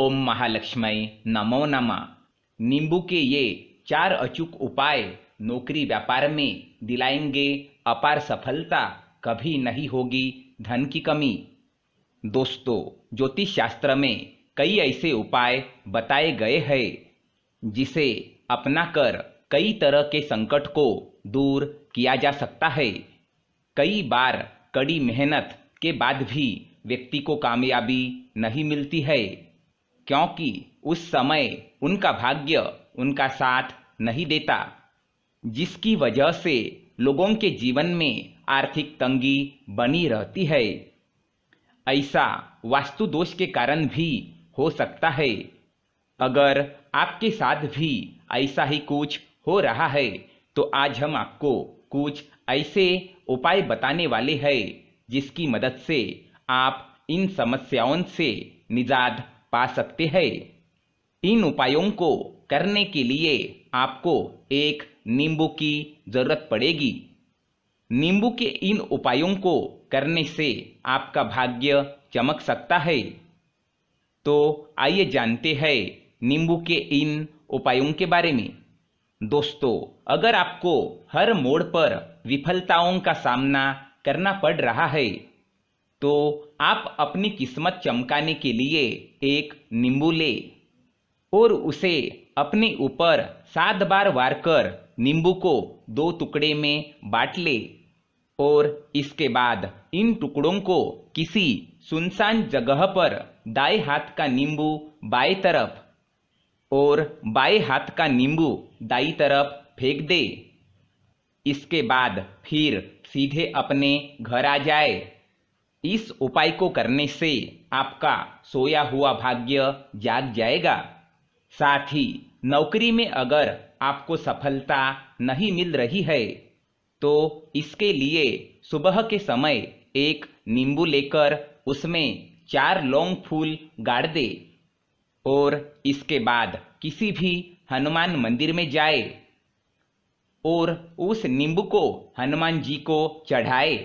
ओम महालक्ष्मी नमो नमः नींबू के ये चार अचूक उपाय नौकरी व्यापार में दिलाएंगे अपार सफलता कभी नहीं होगी धन की कमी दोस्तों ज्योतिष शास्त्र में कई ऐसे उपाय बताए गए हैं जिसे अपना कर कई तरह के संकट को दूर किया जा सकता है कई बार कड़ी मेहनत के बाद भी व्यक्ति को कामयाबी नहीं मिलती है क्योंकि उस समय उनका भाग्य उनका साथ नहीं देता जिसकी वजह से लोगों के जीवन में आर्थिक तंगी बनी रहती है ऐसा वास्तु दोष के कारण भी हो सकता है अगर आपके साथ भी ऐसा ही कुछ हो रहा है तो आज हम आपको कुछ ऐसे उपाय बताने वाले हैं जिसकी मदद से आप इन समस्याओं से निजात पा सकते हैं इन उपायों को करने के लिए आपको एक नींबू की जरूरत पड़ेगी नींबू के इन उपायों को करने से आपका भाग्य चमक सकता है तो आइए जानते हैं नींबू के इन उपायों के बारे में दोस्तों अगर आपको हर मोड़ पर विफलताओं का सामना करना पड़ रहा है तो आप अपनी किस्मत चमकाने के लिए एक नींबू ले और उसे अपने ऊपर सात बार वार कर नींबू को दो टुकड़े में बांट ले और इसके बाद इन टुकड़ों को किसी सुनसान जगह पर दाएं हाथ का नींबू बाएं तरफ और बाएं हाथ का नींबू दाई तरफ फेंक दे इसके बाद फिर सीधे अपने घर आ जाए इस उपाय को करने से आपका सोया हुआ भाग्य जाग जाएगा साथ ही नौकरी में अगर आपको सफलता नहीं मिल रही है तो इसके लिए सुबह के समय एक नींबू लेकर उसमें चार लौंग फूल गाड़ दे और इसके बाद किसी भी हनुमान मंदिर में जाए और उस नींबू को हनुमान जी को चढ़ाए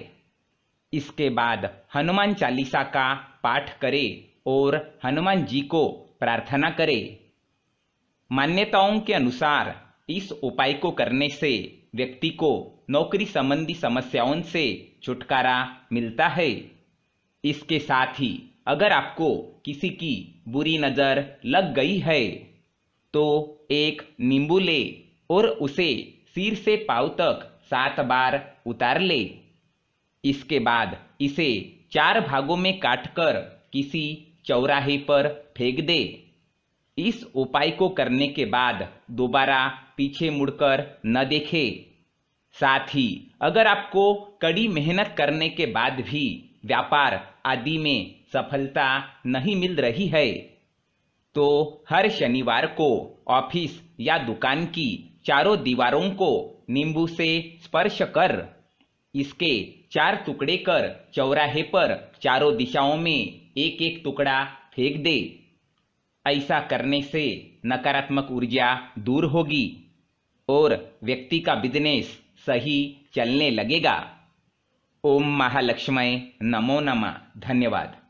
इसके बाद हनुमान चालीसा का पाठ करें और हनुमान जी को प्रार्थना करें मान्यताओं के अनुसार इस उपाय को करने से व्यक्ति को नौकरी संबंधी समस्याओं से छुटकारा मिलता है इसके साथ ही अगर आपको किसी की बुरी नज़र लग गई है तो एक नींबू ले और उसे सिर से पाव तक सात बार उतार ले इसके बाद इसे चार भागों में काटकर किसी चौराहे पर फेंक दे इस उपाय को करने के बाद दोबारा पीछे मुड़कर न देखे साथ ही अगर आपको कड़ी मेहनत करने के बाद भी व्यापार आदि में सफलता नहीं मिल रही है तो हर शनिवार को ऑफिस या दुकान की चारों दीवारों को नींबू से स्पर्श कर इसके चार टुकड़े कर चौराहे पर चारों दिशाओं में एक एक टुकड़ा फेंक दे ऐसा करने से नकारात्मक ऊर्जा दूर होगी और व्यक्ति का बिजनेस सही चलने लगेगा ओम महालक्ष्मी नमो नमः धन्यवाद